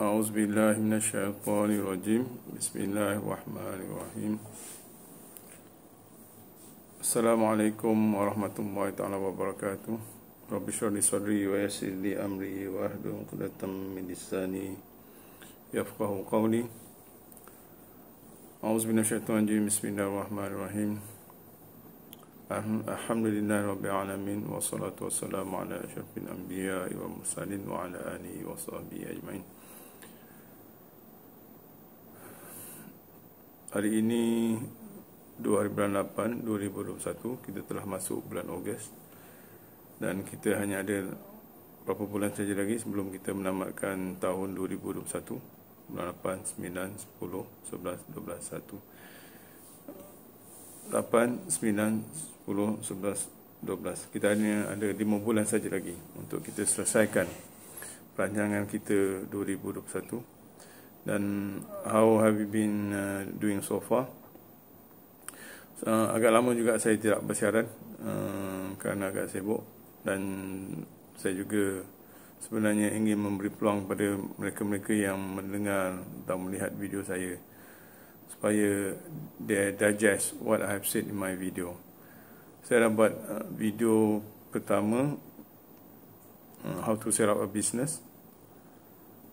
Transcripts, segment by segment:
أعوذ بالله من الشيطان الرجيم بسم الله الرحمن الرحيم السلام عليكم ورحمة الله تعالى وبركاته رب اشرح لي صدري ويسر لي أمري وأهل عقدة من لساني يفقه قولي أعوذ بالله من الشيطان الرجيم بسم الله الرحمن الرحيم الحمد لله رب العالمين والصلاة والسلام على أشرف الأنبياء والمرسلين وعلى آله وصحبه أجمعين Hari ini 2008 2021 kita telah masuk bulan Ogos dan kita hanya ada beberapa bulan saja lagi sebelum kita menamatkan tahun 2021 bulan 8 9 10 kita hanya ada 5 bulan saja lagi untuk kita selesaikan perancangan kita 2021 dan how have you been uh, doing so far so, uh, agak lama juga saya tidak bersiaran uh, kerana agak sibuk dan saya juga sebenarnya ingin memberi peluang kepada mereka-mereka yang mendengar atau melihat video saya supaya they digest what I have said in my video saya dapat uh, video pertama uh, how to set up a business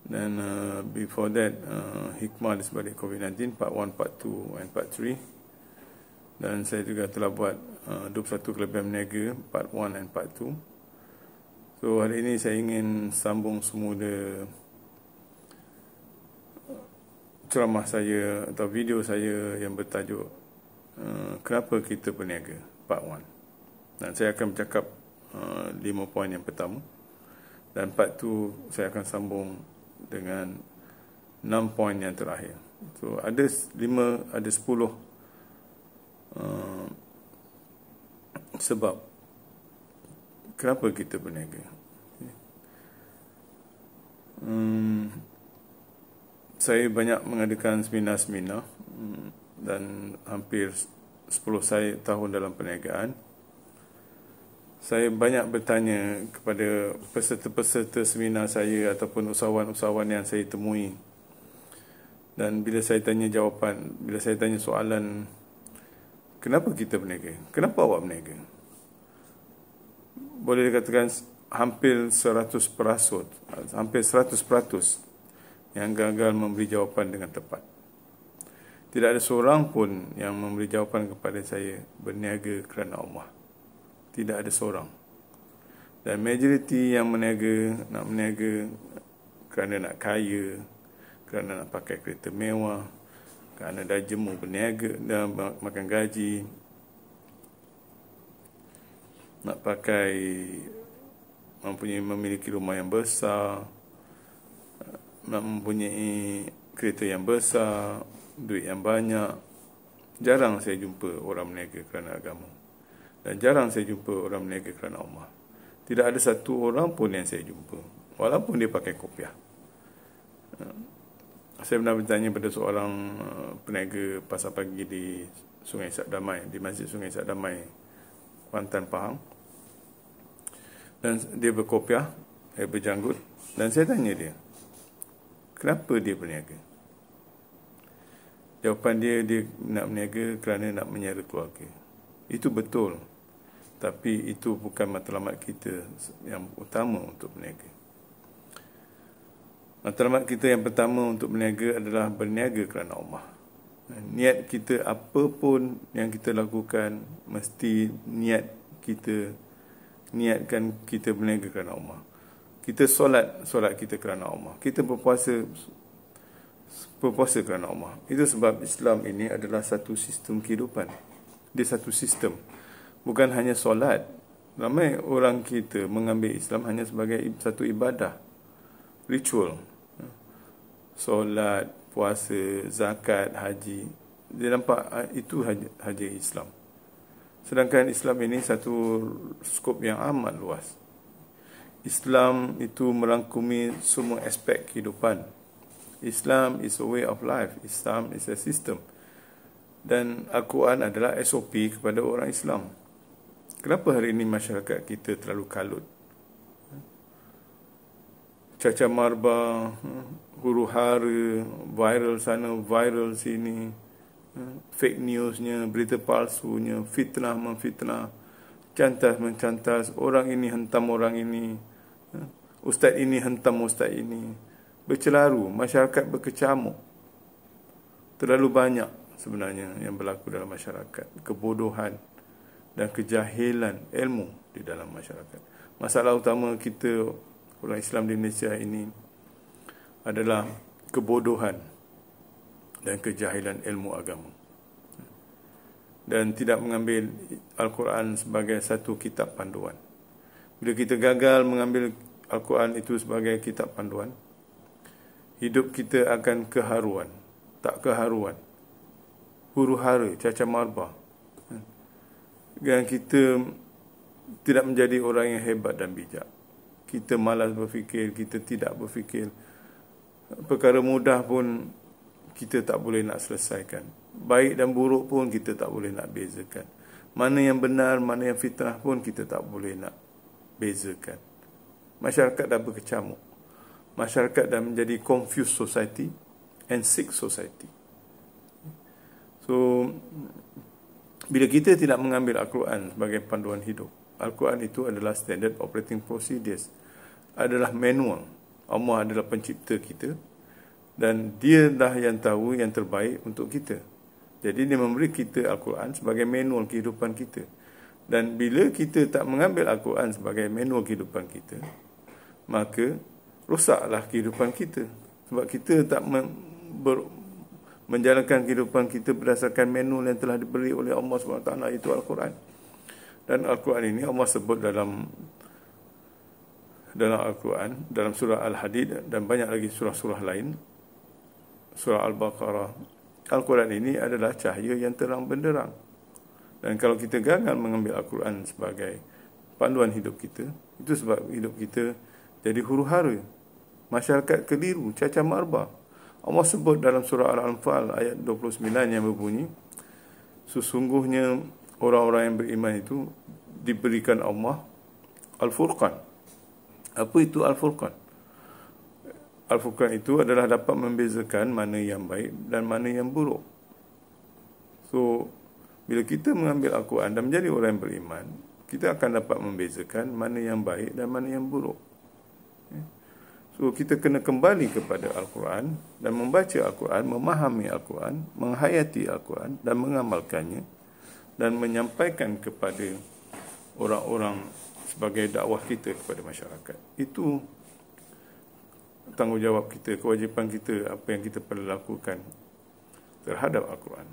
Then uh, before that, uh, hikmah di sebalik COVID-19, part 1, part 2 and part 3. Dan saya juga telah buat uh, 21 kelebihan meniaga, part 1 and part 2. So hari ini saya ingin sambung semula uh, ceramah saya atau video saya yang bertajuk uh, Kenapa Kita Berniaga, part 1. Dan saya akan bercakap uh, 5 poin yang pertama. Dan part 2 saya akan sambung dengan 6 poin yang terakhir. So ada 5 ada 10 uh, sebab kenapa kita berniaga. Hmm, saya banyak mengadakan seminar-seminar hmm, dan hampir 10 saya tahun dalam perniagaan saya banyak bertanya kepada peserta-peserta seminar saya ataupun usahawan-usahawan yang saya temui. Dan bila saya tanya jawapan, bila saya tanya soalan, kenapa kita berniaga? Kenapa awak berniaga? Boleh dikatakan hampir seratus perasut, hampir seratus peratus yang gagal memberi jawapan dengan tepat. Tidak ada seorang pun yang memberi jawapan kepada saya berniaga kerana Allah tidak ada seorang. Dan majoriti yang meniaga, nak meniaga kerana nak kaya, kerana nak pakai kereta mewah, kerana dah jemur berniaga dan makan gaji, nak pakai mempunyai memiliki rumah yang besar, nak mempunyai kereta yang besar, duit yang banyak. Jarang saya jumpa orang meniaga kerana agama. Dan jarang saya jumpa orang meniaga kerana Allah. Tidak ada satu orang pun yang saya jumpa. Walaupun dia pakai kopiah. Eh, saya pernah bertanya pada seorang eh, peniaga pasar pagi di Sungai Isak Damai. Di Masjid Sungai Isak Damai, Kuantan, Pahang. Dan dia berkopiah, dia berjanggut. Dan saya tanya dia, kenapa dia berniaga? Jawapan dia, dia nak berniaga kerana nak menyara keluarga. Itu betul tapi itu bukan matlamat kita yang utama untuk berniaga. Matlamat kita yang pertama untuk berniaga adalah berniaga kerana Allah. Niat kita apa pun yang kita lakukan mesti niat kita niatkan kita berniaga kerana Allah. Kita solat solat kita kerana Allah. Kita berpuasa berpuasa kerana Allah. Itu sebab Islam ini adalah satu sistem kehidupan. Dia satu sistem bukan hanya solat. Ramai orang kita mengambil Islam hanya sebagai satu ibadah, ritual. Solat, puasa, zakat, haji. Dia nampak ah, itu haji, Islam. Sedangkan Islam ini satu skop yang amat luas. Islam itu merangkumi semua aspek kehidupan. Islam is a way of life. Islam is a system. Dan al adalah SOP kepada orang Islam. Kenapa hari ini masyarakat kita terlalu kalut? Caca marba, huru hara, viral sana, viral sini. Fake newsnya, berita palsunya, fitnah memfitnah. Cantas mencantas, orang ini hentam orang ini. Ustaz ini hentam ustaz ini. Bercelaru, masyarakat berkecamuk. Terlalu banyak sebenarnya yang berlaku dalam masyarakat. Kebodohan dan kejahilan ilmu di dalam masyarakat. Masalah utama kita orang Islam di Malaysia ini adalah kebodohan dan kejahilan ilmu agama. Dan tidak mengambil Al-Quran sebagai satu kitab panduan. Bila kita gagal mengambil Al-Quran itu sebagai kitab panduan, hidup kita akan keharuan, tak keharuan. Huru-hara, cacat marbah dan kita tidak menjadi orang yang hebat dan bijak. Kita malas berfikir, kita tidak berfikir. Perkara mudah pun kita tak boleh nak selesaikan. Baik dan buruk pun kita tak boleh nak bezakan. Mana yang benar, mana yang fitrah pun kita tak boleh nak bezakan. Masyarakat dah berkecamuk. Masyarakat dah menjadi confused society and sick society. So, bila kita tidak mengambil Al-Quran sebagai panduan hidup, Al-Quran itu adalah standard operating procedures, adalah manual. Allah adalah pencipta kita dan dia dah yang tahu yang terbaik untuk kita. Jadi dia memberi kita Al-Quran sebagai manual kehidupan kita. Dan bila kita tak mengambil Al-Quran sebagai manual kehidupan kita, maka rosaklah kehidupan kita. Sebab kita tak ber, menjalankan kehidupan kita berdasarkan manual yang telah diberi oleh Allah SWT itu Al-Quran. Dan Al-Quran ini Allah sebut dalam dalam Al-Quran, dalam surah Al-Hadid dan banyak lagi surah-surah lain. Surah Al-Baqarah. Al-Quran ini adalah cahaya yang terang benderang. Dan kalau kita gagal mengambil Al-Quran sebagai panduan hidup kita, itu sebab hidup kita jadi huru-hara. Masyarakat keliru, cacam arba. Allah sebut dalam surah Al-Anfal ayat 29 yang berbunyi sesungguhnya orang-orang yang beriman itu diberikan Allah Al-Furqan. Apa itu Al-Furqan? Al-Furqan itu adalah dapat membezakan mana yang baik dan mana yang buruk. So, bila kita mengambil Al-Quran dan menjadi orang yang beriman, kita akan dapat membezakan mana yang baik dan mana yang buruk. So kita kena kembali kepada Al-Quran dan membaca Al-Quran, memahami Al-Quran, menghayati Al-Quran dan mengamalkannya dan menyampaikan kepada orang-orang sebagai dakwah kita kepada masyarakat. Itu tanggungjawab kita, kewajipan kita, apa yang kita perlu lakukan terhadap Al-Quran.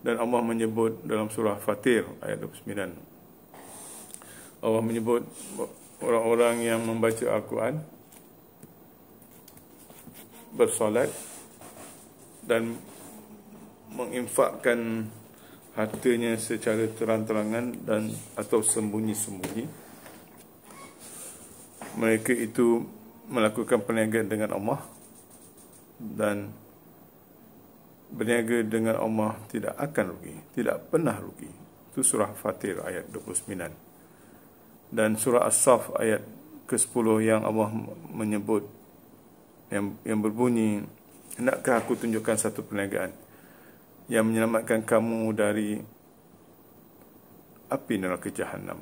Dan Allah menyebut dalam surah Fatir ayat 29. Allah menyebut orang-orang yang membaca Al-Quran bersolat dan menginfakkan hartanya secara terang-terangan dan atau sembunyi-sembunyi. Mereka itu melakukan perniagaan dengan Allah dan berniaga dengan Allah tidak akan rugi, tidak pernah rugi. Itu surah Fatir ayat 29. Dan surah As-Saf ayat ke-10 yang Allah menyebut yang yang berbunyi hendakkah aku tunjukkan satu perniagaan yang menyelamatkan kamu dari api neraka jahanam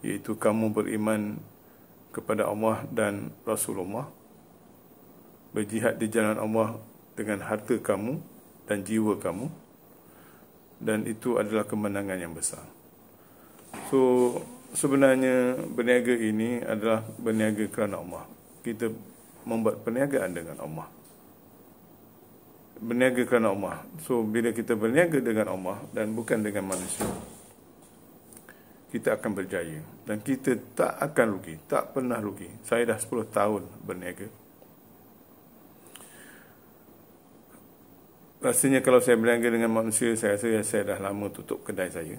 iaitu kamu beriman kepada Allah dan Rasulullah berjihad di jalan Allah dengan harta kamu dan jiwa kamu dan itu adalah kemenangan yang besar so sebenarnya berniaga ini adalah berniaga kerana Allah kita membuat perniagaan dengan Allah. Berniaga kerana Allah. So, bila kita berniaga dengan Allah dan bukan dengan manusia, kita akan berjaya. Dan kita tak akan rugi. Tak pernah rugi. Saya dah 10 tahun berniaga. Rasanya kalau saya berniaga dengan manusia, saya rasa saya dah lama tutup kedai saya.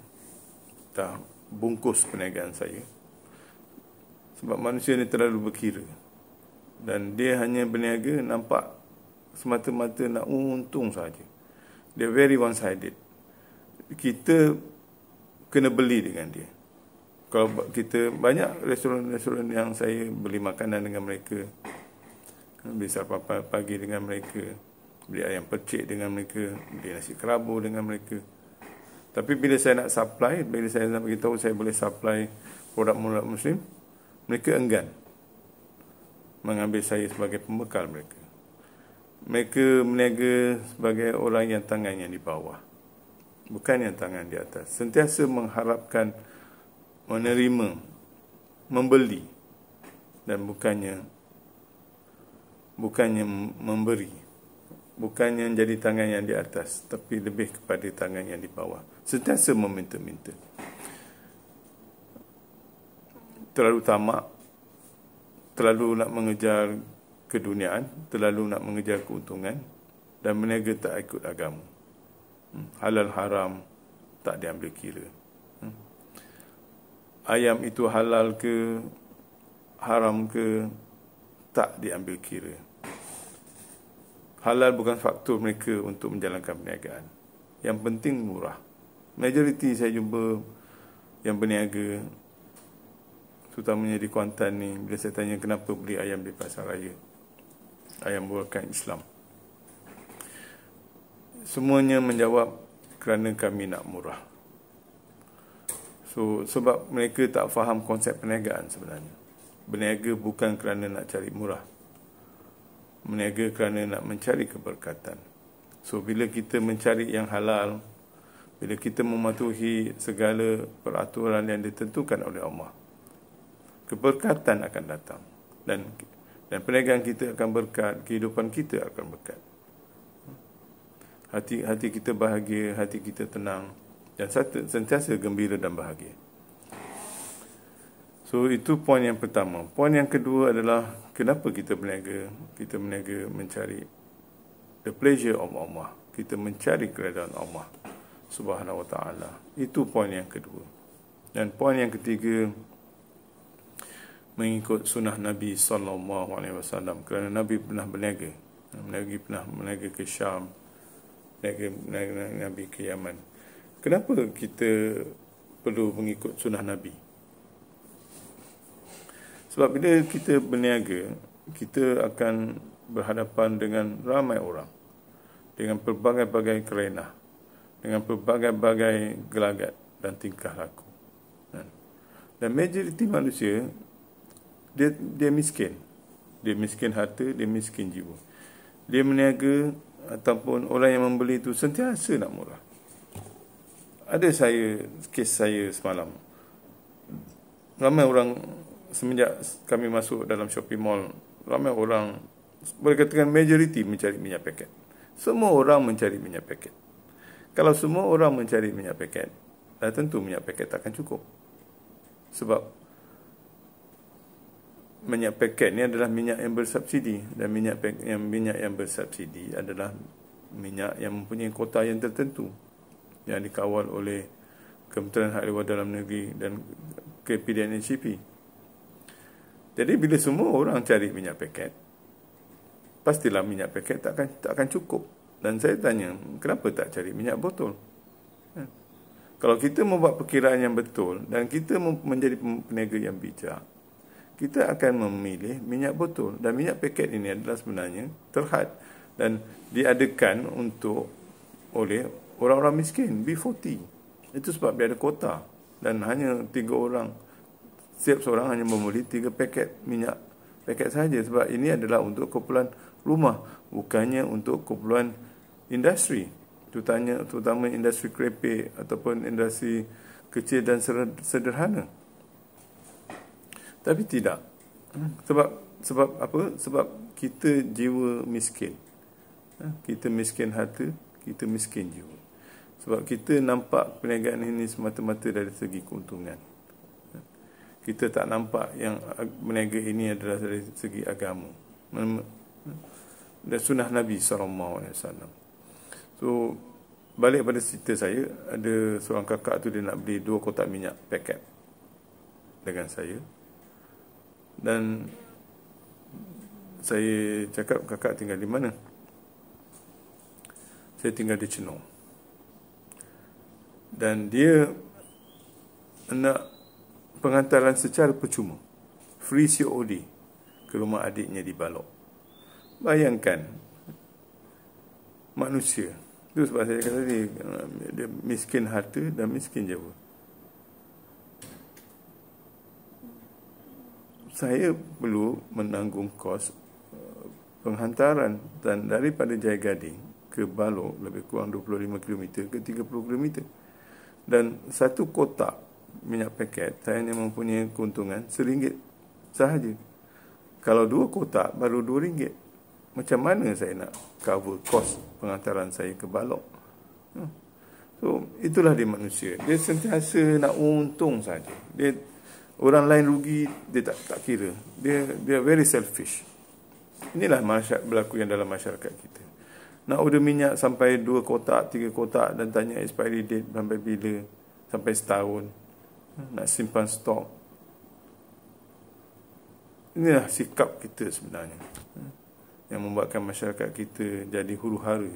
Dah bungkus perniagaan saya. Sebab manusia ni terlalu berkira dan dia hanya berniaga nampak semata-mata nak untung saja. Dia very one sided. Kita kena beli dengan dia. Kalau kita banyak restoran-restoran yang saya beli makanan dengan mereka, beli sarapan pagi dengan mereka, beli ayam percik dengan mereka, beli nasi kerabu dengan mereka. Tapi bila saya nak supply, bila saya nak beritahu saya boleh supply produk-produk muslim, mereka enggan mengambil saya sebagai pembekal mereka. Mereka meniaga sebagai orang yang tangan yang di bawah. Bukan yang tangan di atas. Sentiasa mengharapkan menerima, membeli dan bukannya bukannya memberi. Bukannya menjadi tangan yang di atas tapi lebih kepada tangan yang di bawah. Sentiasa meminta-minta. Terlalu tamak terlalu nak mengejar keduniaan, terlalu nak mengejar keuntungan dan meniaga tak ikut agama. Hmm. Halal haram tak diambil kira. Hmm. Ayam itu halal ke haram ke tak diambil kira. Halal bukan faktor mereka untuk menjalankan perniagaan. Yang penting murah. Majoriti saya jumpa yang berniaga terutamanya di Kuantan ni bila saya tanya kenapa beli ayam di pasar raya ayam buahkan Islam semuanya menjawab kerana kami nak murah so sebab mereka tak faham konsep perniagaan sebenarnya berniaga bukan kerana nak cari murah berniaga kerana nak mencari keberkatan so bila kita mencari yang halal bila kita mematuhi segala peraturan yang ditentukan oleh Allah keberkatan akan datang dan dan perniagaan kita akan berkat, kehidupan kita akan berkat. Hati hati kita bahagia, hati kita tenang dan sentiasa gembira dan bahagia. So itu poin yang pertama. Poin yang kedua adalah kenapa kita berniaga? Kita berniaga mencari the pleasure of Allah. Kita mencari keredaan Allah Subhanahu Wa Taala. Itu poin yang kedua. Dan poin yang ketiga mengikut sunnah Nabi sallallahu alaihi wasallam kerana Nabi pernah berniaga Nabi pernah berniaga ke Syam berniaga, berniaga, berniaga Nabi ke Yaman kenapa kita perlu mengikut sunnah Nabi sebab bila kita berniaga kita akan berhadapan dengan ramai orang dengan pelbagai-bagai kerenah dengan pelbagai-bagai gelagat dan tingkah laku dan majoriti manusia dia dia miskin dia miskin harta dia miskin jiwa dia meniaga ataupun orang yang membeli tu sentiasa nak murah ada saya kes saya semalam ramai orang semenjak kami masuk dalam shopping mall ramai orang boleh katakan majoriti mencari minyak paket semua orang mencari minyak paket kalau semua orang mencari minyak paket dah tentu minyak paket takkan cukup sebab minyak paket ni adalah minyak yang bersubsidi dan minyak yang minyak yang bersubsidi adalah minyak yang mempunyai kota yang tertentu yang dikawal oleh Kementerian Hak Lewat Dalam Negeri dan KPDNCP. Jadi bila semua orang cari minyak paket, pastilah minyak paket tak akan tak akan cukup. Dan saya tanya, kenapa tak cari minyak botol? Ya. Kalau kita membuat perkiraan yang betul dan kita menjadi peniaga yang bijak, kita akan memilih minyak botol dan minyak paket ini adalah sebenarnya terhad dan diadakan untuk oleh orang-orang miskin B40 itu sebab dia ada kota dan hanya tiga orang setiap seorang hanya membeli tiga paket minyak paket saja sebab ini adalah untuk keperluan rumah bukannya untuk keperluan industri terutamanya terutama industri krepe ataupun industri kecil dan sederhana tapi tidak. Ha? Sebab sebab apa? Sebab kita jiwa miskin. Ha? Kita miskin hati kita miskin jiwa. Sebab kita nampak perniagaan ini semata-mata dari segi keuntungan. Ha? Kita tak nampak yang meniaga ini adalah dari segi agama. Dan sunnah Nabi SAW. So, balik pada cerita saya, ada seorang kakak tu dia nak beli dua kotak minyak paket dengan saya dan saya cakap kakak tinggal di mana saya tinggal di Cenong dan dia nak pengantaran secara percuma free COD ke rumah adiknya di Balok bayangkan manusia itu sebab saya kata tadi dia miskin harta dan miskin jawab. saya perlu menanggung kos eh, penghantaran dan daripada Jaya Gading ke Balok lebih kurang 25 km ke 30 km dan satu kotak minyak paket saya hanya mempunyai keuntungan RM1 sahaja kalau dua kotak baru RM2 macam mana saya nak cover kos penghantaran saya ke Balok hmm. so itulah dia manusia dia sentiasa nak untung saja dia Orang lain rugi dia tak tak kira. Dia dia very selfish. Inilah masyarakat berlaku yang dalam masyarakat kita. Nak order minyak sampai dua kotak, tiga kotak dan tanya expiry date sampai bila? Sampai setahun. Nak simpan stok. Inilah sikap kita sebenarnya. Yang membuatkan masyarakat kita jadi huru-hara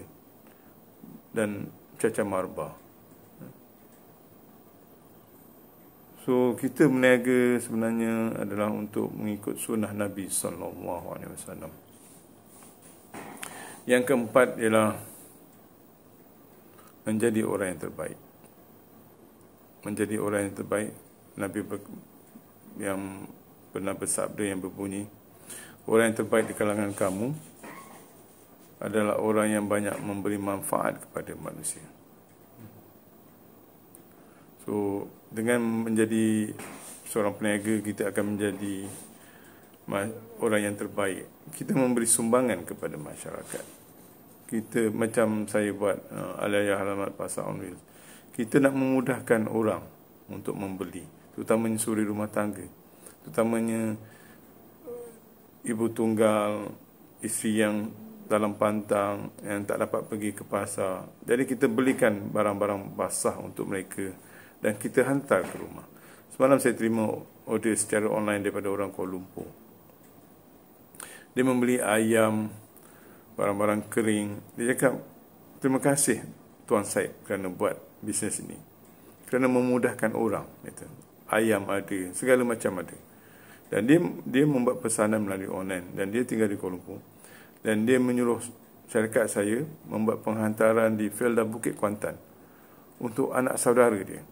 dan cacat marbah. So kita berniaga sebenarnya adalah untuk mengikut sunnah Nabi sallallahu alaihi wasallam. Yang keempat ialah menjadi orang yang terbaik. Menjadi orang yang terbaik Nabi ber, yang pernah bersabda yang berbunyi orang yang terbaik di kalangan kamu adalah orang yang banyak memberi manfaat kepada manusia. So dengan menjadi seorang peniaga kita akan menjadi orang yang terbaik. Kita memberi sumbangan kepada masyarakat. Kita macam saya buat uh, alayah alamat pasar on wheels. Kita nak memudahkan orang untuk membeli. Terutamanya suri rumah tangga. Terutamanya uh, ibu tunggal, isteri yang dalam pantang, yang tak dapat pergi ke pasar. Jadi kita belikan barang-barang basah untuk Mereka dan kita hantar ke rumah. Semalam saya terima order secara online daripada orang Kuala Lumpur. Dia membeli ayam, barang-barang kering. Dia cakap, terima kasih Tuan Syed kerana buat bisnes ini. Kerana memudahkan orang. Kata. Ayam ada, segala macam ada. Dan dia dia membuat pesanan melalui online. Dan dia tinggal di Kuala Lumpur. Dan dia menyuruh syarikat saya membuat penghantaran di Felda Bukit Kuantan. Untuk anak saudara dia.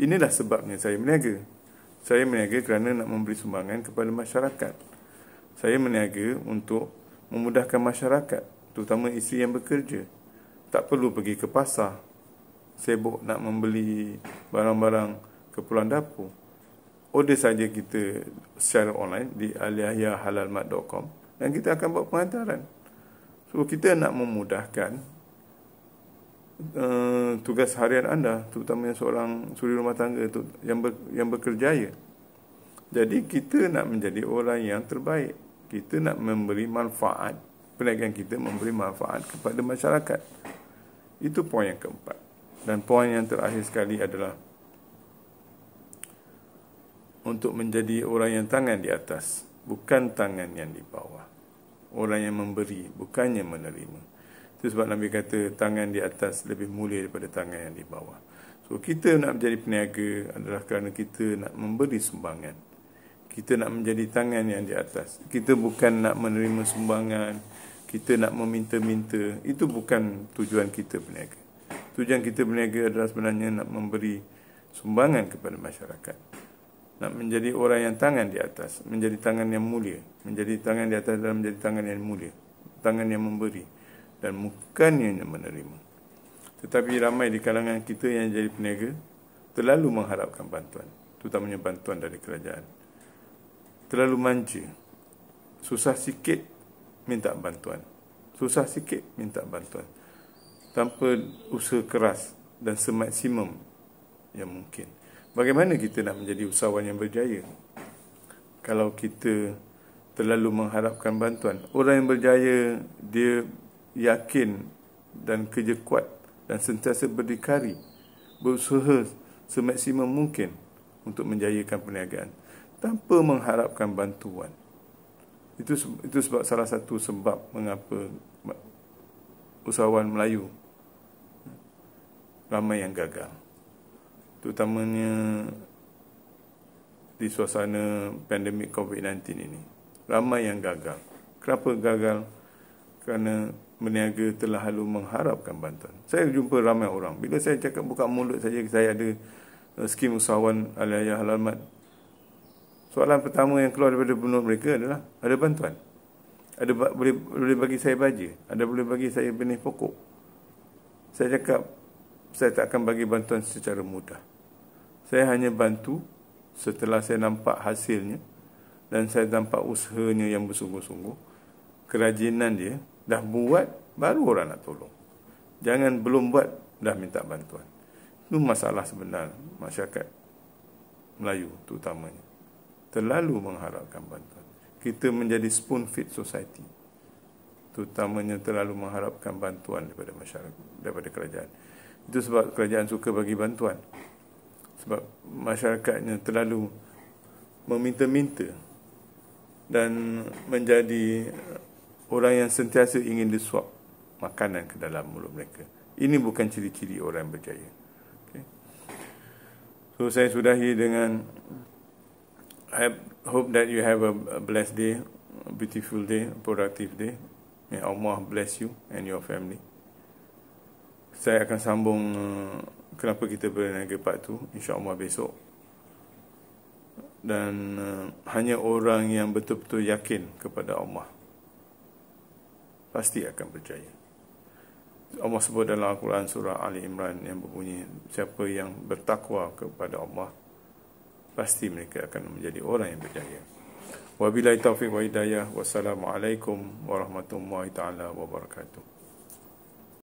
Inilah sebabnya saya meniaga. Saya meniaga kerana nak memberi sumbangan kepada masyarakat. Saya meniaga untuk memudahkan masyarakat, terutama isteri yang bekerja. Tak perlu pergi ke pasar, sibuk nak membeli barang-barang ke pulang dapur. Order saja kita secara online di aliahyahalalmat.com dan kita akan buat pengantaran. So kita nak memudahkan Eh, tugas harian anda terutamanya seorang suri rumah tangga tu yang ber, yang berkerjaya jadi kita nak menjadi orang yang terbaik kita nak memberi manfaat perniagaan kita memberi manfaat kepada masyarakat itu poin yang keempat dan poin yang terakhir sekali adalah untuk menjadi orang yang tangan di atas bukan tangan yang di bawah orang yang memberi bukannya menerima itu sebab Nabi kata tangan di atas lebih mulia daripada tangan yang di bawah. So kita nak menjadi peniaga adalah kerana kita nak memberi sumbangan. Kita nak menjadi tangan yang di atas. Kita bukan nak menerima sumbangan. Kita nak meminta-minta. Itu bukan tujuan kita peniaga. Tujuan kita peniaga adalah sebenarnya nak memberi sumbangan kepada masyarakat. Nak menjadi orang yang tangan di atas. Menjadi tangan yang mulia. Menjadi tangan di atas adalah menjadi tangan yang mulia. Tangan yang memberi dan bukannya yang menerima. Tetapi ramai di kalangan kita yang jadi peniaga terlalu mengharapkan bantuan, terutamanya bantuan dari kerajaan. Terlalu manja. Susah sikit minta bantuan. Susah sikit minta bantuan. Tanpa usaha keras dan semaksimum yang mungkin. Bagaimana kita nak menjadi usahawan yang berjaya? Kalau kita terlalu mengharapkan bantuan. Orang yang berjaya, dia yakin dan kerja kuat dan sentiasa berdikari berusaha semaksimum mungkin untuk menjayakan perniagaan tanpa mengharapkan bantuan itu itu sebab salah satu sebab mengapa usahawan Melayu ramai yang gagal terutamanya di suasana pandemik COVID-19 ini ramai yang gagal kenapa gagal kerana berniaga telah lalu mengharapkan bantuan. Saya jumpa ramai orang. Bila saya cakap buka mulut saja saya ada uh, skim usahawan Aliyah Halalmat. Soalan pertama yang keluar daripada benut mereka adalah ada bantuan. Ada boleh boleh bagi saya baja, ada boleh bagi saya benih pokok. Saya cakap saya tak akan bagi bantuan secara mudah. Saya hanya bantu setelah saya nampak hasilnya dan saya nampak usahanya yang bersungguh-sungguh kerajinan dia Dah buat, baru orang nak tolong. Jangan belum buat, dah minta bantuan. Itu masalah sebenar masyarakat Melayu terutamanya. Terlalu mengharapkan bantuan. Kita menjadi spoon feed society. Terutamanya terlalu mengharapkan bantuan daripada masyarakat, daripada kerajaan. Itu sebab kerajaan suka bagi bantuan. Sebab masyarakatnya terlalu meminta-minta dan menjadi orang yang sentiasa ingin disuap makanan ke dalam mulut mereka. Ini bukan ciri-ciri orang berjaya. Okay. So saya sudahi dengan I hope that you have a blessed day, a beautiful day, a productive day. May Allah bless you and your family. Saya akan sambung eh, kenapa kita berniaga part tu insya-Allah besok. Dan uh, hanya orang yang betul-betul yakin kepada Allah pasti akan berjaya. Allah sebut dalam Al-Quran surah Ali Imran yang berbunyi siapa yang bertakwa kepada Allah pasti mereka akan menjadi orang yang berjaya. Wa bilai taufiq wa hidayah. Wassalamualaikum warahmatullahi taala wabarakatuh.